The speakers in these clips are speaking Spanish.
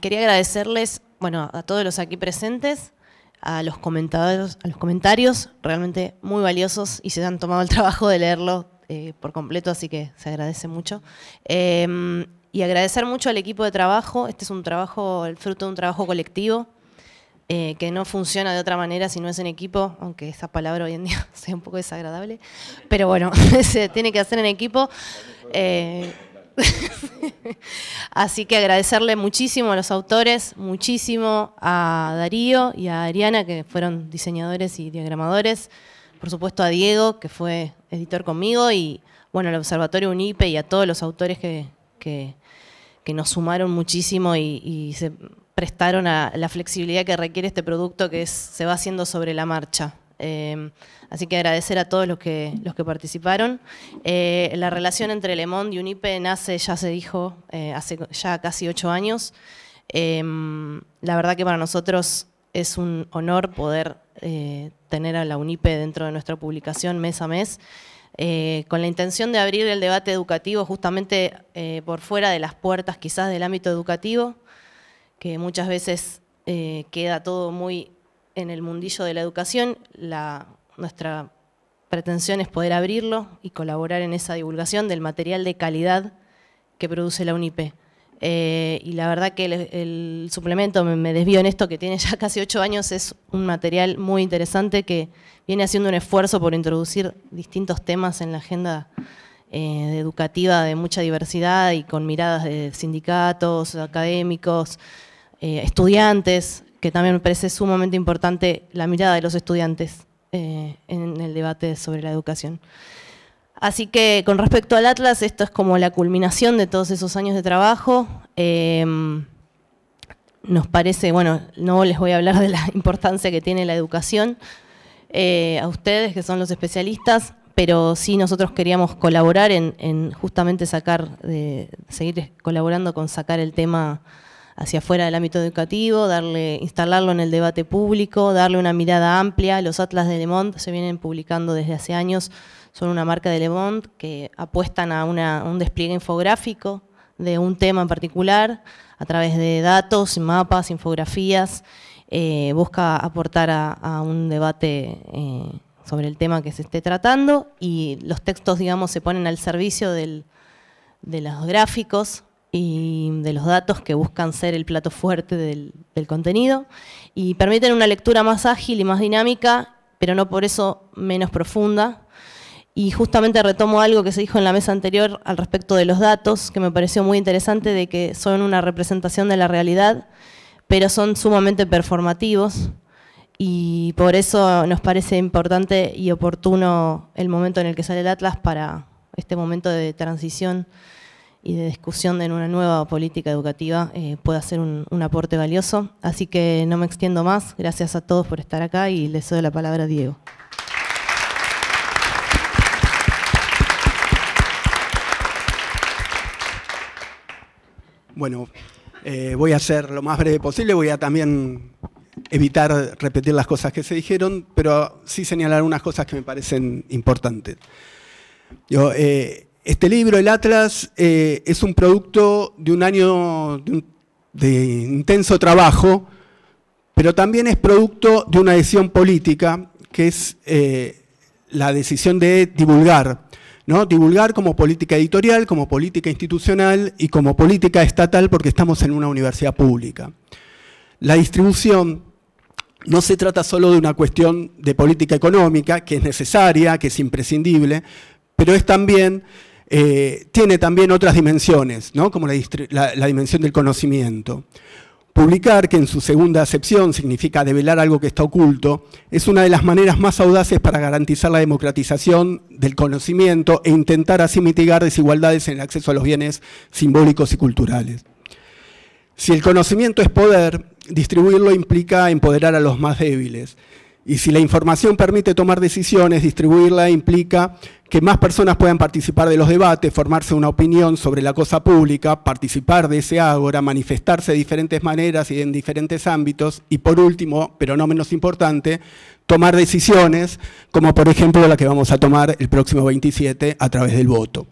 quería agradecerles, bueno, a todos los aquí presentes, a los comentarios, a los comentarios realmente muy valiosos y se han tomado el trabajo de leerlo eh, por completo, así que se agradece mucho. Em, y agradecer mucho al equipo de trabajo, este es un trabajo, el fruto de un trabajo colectivo, eh, que no funciona de otra manera si no es en equipo, aunque esa palabra hoy en día sea un poco desagradable, pero bueno, se tiene que hacer en equipo. Eh, Así que agradecerle muchísimo a los autores, muchísimo a Darío y a Ariana, que fueron diseñadores y diagramadores. Por supuesto a Diego, que fue editor conmigo, y bueno, al Observatorio UNIPE y a todos los autores que, que, nos sumaron muchísimo y, se prestaron a la flexibilidad que requiere este producto que se va haciendo sobre la marcha. Em, así que agradecer a todos los que, los que participaron. Eh, la relación entre Le y UNIPE nace, ya se dijo, eh, hace ya casi ocho años. Em, la verdad que para nosotros es un honor poder eh, tener a la UNIPE dentro de nuestra publicación mes a mes. con la intención de abrir el debate educativo justamente por fuera de las puertas quizás del ámbito educativo, que muchas veces queda todo muy en el mundillo de la educación. nuestra pretensión es poder abrirlo y colaborar en esa divulgación del material de calidad que produce la UNIPE. Eh, y la verdad que el, suplemento, me, desvío en esto, que tiene ya casi ocho años, es un material muy interesante que viene haciendo un esfuerzo por introducir distintos temas en la agenda eh, educativa de mucha diversidad y con miradas de sindicatos, académicos, eh, estudiantes, que también me parece sumamente importante la mirada de los estudiantes eh, en el debate sobre la educación. Así que con respecto al Atlas, esto es como la culminación de todos esos años de trabajo. Em, nos parece, bueno, no les voy a hablar de la importancia que tiene la educación eh, a ustedes, que son los especialistas, pero sí nosotros queríamos colaborar en, en justamente sacar, de, seguir colaborando con sacar el tema hacia afuera del ámbito educativo, darle, instalarlo en el debate público, darle una mirada amplia. Los atlas de Le Monde se vienen publicando desde hace años, son una marca de Le Monde que apuestan a, un despliegue infográfico de un tema en particular a través de datos, mapas, infografías, eh, busca aportar a, un debate eh, sobre el tema que se esté tratando y los textos, digamos, se ponen al servicio de los gráficos y de los datos que buscan ser el plato fuerte del, contenido y permiten una lectura más ágil y más dinámica, pero no por eso menos profunda. Y justamente retomo algo que se dijo en la mesa anterior al respecto de los datos, que me pareció muy interesante, de que son una representación de la realidad, pero son sumamente performativos y por eso nos parece importante y oportuno el momento en el que sale el Atlas para este momento de transición y de discusión en una nueva política educativa eh, pueda ser un, aporte valioso. Así que no me extiendo más. Gracias a todos por estar acá y les doy la palabra a Diego. Bueno, eh, voy a ser lo más breve posible. Voy a también evitar repetir las cosas que se dijeron, pero sí señalar unas cosas que me parecen importantes. Yo, este libro, el Atlas, eh, es un producto de un año de, intenso trabajo, pero también es producto de una decisión política, que es eh, la decisión de divulgar, ¿no? Divulgar como política editorial, como política institucional y como política estatal, porque estamos en una universidad pública. La distribución no se trata solo de una cuestión de política económica, que es necesaria, que es imprescindible, pero es también eh, tiene también otras dimensiones, como la, la dimensión del conocimiento. Publicar, que en su segunda acepción significa develar algo que está oculto, es una de las maneras más audaces para garantizar la democratización del conocimiento e intentar así mitigar desigualdades en el acceso a los bienes simbólicos y culturales. Si el conocimiento es poder, distribuirlo implica empoderar a los más débiles. Y si la información permite tomar decisiones, distribuirla implica que más personas puedan participar de los debates, formarse una opinión sobre la cosa pública, participar de ese ágora, manifestarse de diferentes maneras y en diferentes ámbitos. Y por último, pero no menos importante, tomar decisiones, como por ejemplo la que vamos a tomar el próximo 27 a través del voto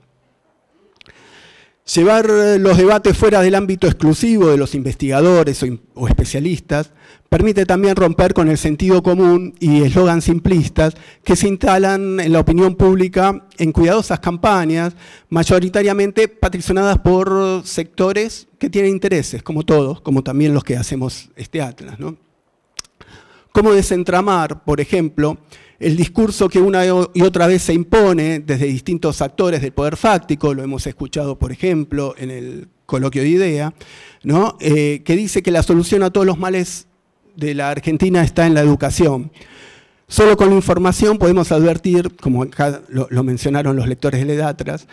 llevar eh, los debates fuera del ámbito exclusivo de los investigadores o, especialistas permite también romper con el sentido común y eslogan simplistas que se instalan en la opinión pública en cuidadosas campañas, mayoritariamente patricionadas por sectores que tienen intereses, como todos, como también los que hacemos este Atlas. ¿no? ¿Cómo desentramar, por ejemplo, el discurso que una y otra vez se impone desde distintos actores del poder fáctico, lo hemos escuchado, por ejemplo, en el coloquio de idea, eh, que dice que la solución a todos los males de la Argentina está en la educación. Solo con la información podemos advertir, como lo, mencionaron los lectores de Ledatras,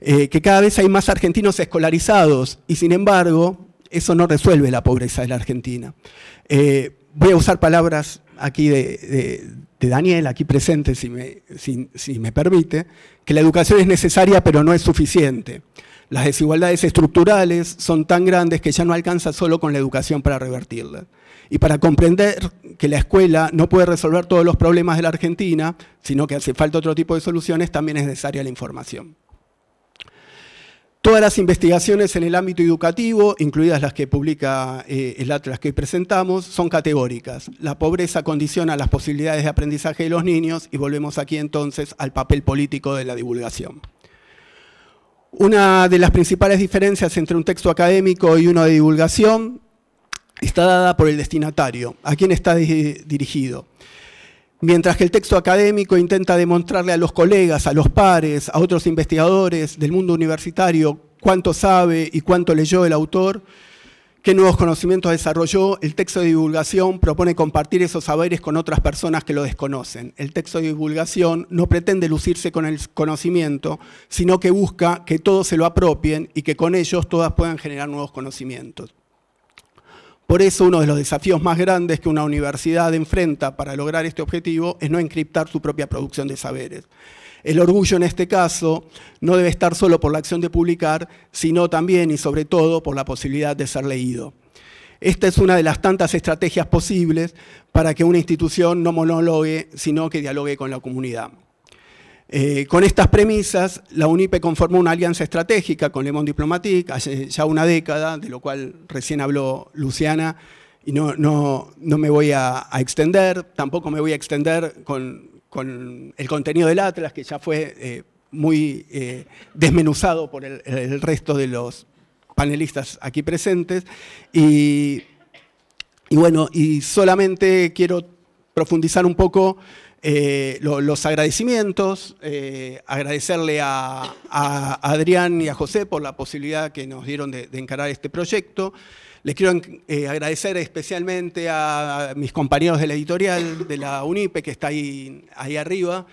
eh, que cada vez hay más argentinos escolarizados y sin embargo eso no resuelve la pobreza de la Argentina. Eh, voy a usar palabras aquí de Daniel, aquí presente, si me, si me permite, que la educación es necesaria pero no es suficiente. Las desigualdades estructurales son tan grandes que ya no alcanza solo con la educación para revertirlas. Y para comprender que la escuela no puede resolver todos los problemas de la Argentina, sino que hace falta otro tipo de soluciones, también es necesaria la información. Todas las investigaciones en el ámbito educativo, incluidas las que publica el eh, Atlas que hoy presentamos, son categóricas. La pobreza condiciona las posibilidades de aprendizaje de los niños y volvemos aquí entonces al papel político de la divulgación. Una de las principales diferencias entre un texto académico y uno de divulgación está dada por el destinatario, a quién está dirigido. Mientras que el texto académico intenta demostrarle a los colegas, a los pares, a otros investigadores del mundo universitario cuánto sabe y cuánto leyó el autor, qué nuevos conocimientos desarrolló, el texto de divulgación propone compartir esos saberes con otras personas que lo desconocen. El texto de divulgación no pretende lucirse con el conocimiento, sino que busca que todos se lo apropien y que con ellos todas puedan generar nuevos conocimientos. Por eso uno de los desafíos más grandes que una universidad enfrenta para lograr este objetivo es no encriptar su propia producción de saberes. El orgullo en este caso no debe estar solo por la acción de publicar, sino también y sobre todo por la posibilidad de ser leído. Esta es una de las tantas estrategias posibles para que una institución no monologue, sino que dialogue con la comunidad. Eh, con estas premisas, la UNIPE conformó una alianza estratégica con Le Monde Diplomatique hace ya una década, de lo cual recién habló Luciana, y no, no, me voy a, extender, tampoco me voy a extender con, el contenido del Atlas, que ya fue eh, muy eh, desmenuzado por el, resto de los panelistas aquí presentes, y y bueno, y solamente quiero profundizar un poco eh, los agradecimientos, eh, agradecerle a, Adrián y a José por la posibilidad que nos dieron de, encarar este proyecto. Les quiero eh, agradecer especialmente a mis compañeros de la editorial, de la UNIPE, que está ahí, ahí arriba,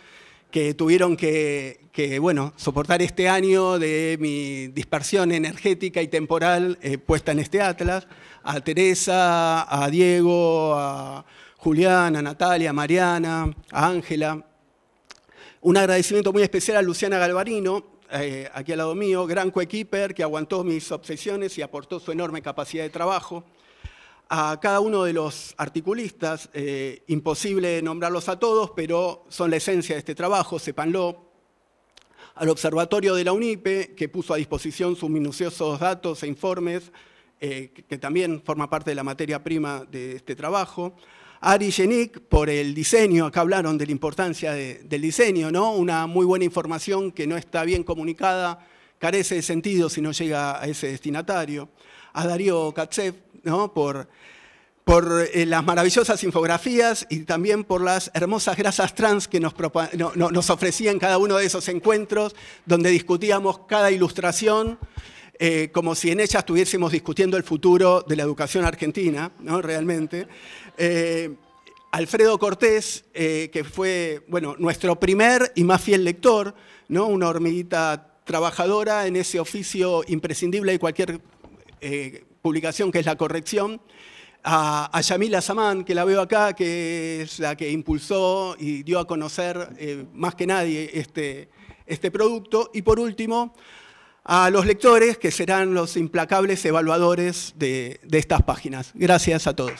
que tuvieron que, bueno, soportar este año de mi dispersión energética y temporal puesta en este Atlas, a Teresa, a Diego, a Juliana, Natalia, Mariana, Ángela. Un agradecimiento muy especial a Luciana Galvarino, eh, aquí al lado mío, gran coequiper que aguantó mis obsesiones y aportó su enorme capacidad de trabajo. A cada uno de los articulistas, eh, imposible nombrarlos a todos, pero son la esencia de este trabajo, sépanlo. Al Observatorio de la UNIPE, que puso a disposición sus minuciosos datos e informes, eh, que también forma parte de la materia prima de este trabajo Ari Yenik por el diseño, acá hablaron de la importancia del diseño, ¿no? Una muy buena información que no está bien comunicada, carece de sentido si no llega a ese destinatario. A Darío Katsev, ¿no? Por, por eh, las maravillosas infografías y también por las hermosas grasas trans que nos, nos ofrecían cada uno de esos encuentros, donde discutíamos cada ilustración eh, como si en ella estuviésemos discutiendo el futuro de la educación argentina, ¿no? realmente. Eh, Alfredo Cortés, eh, que fue bueno, nuestro primer y más fiel lector, ¿no? una hormiguita trabajadora en ese oficio imprescindible de cualquier publicación que es la corrección, a, Yamila Samán, que la veo acá, que es la que impulsó y dio a conocer más que nadie este, este producto. Y por último, a los lectores que serán los implacables evaluadores de, estas páginas. Gracias a todos.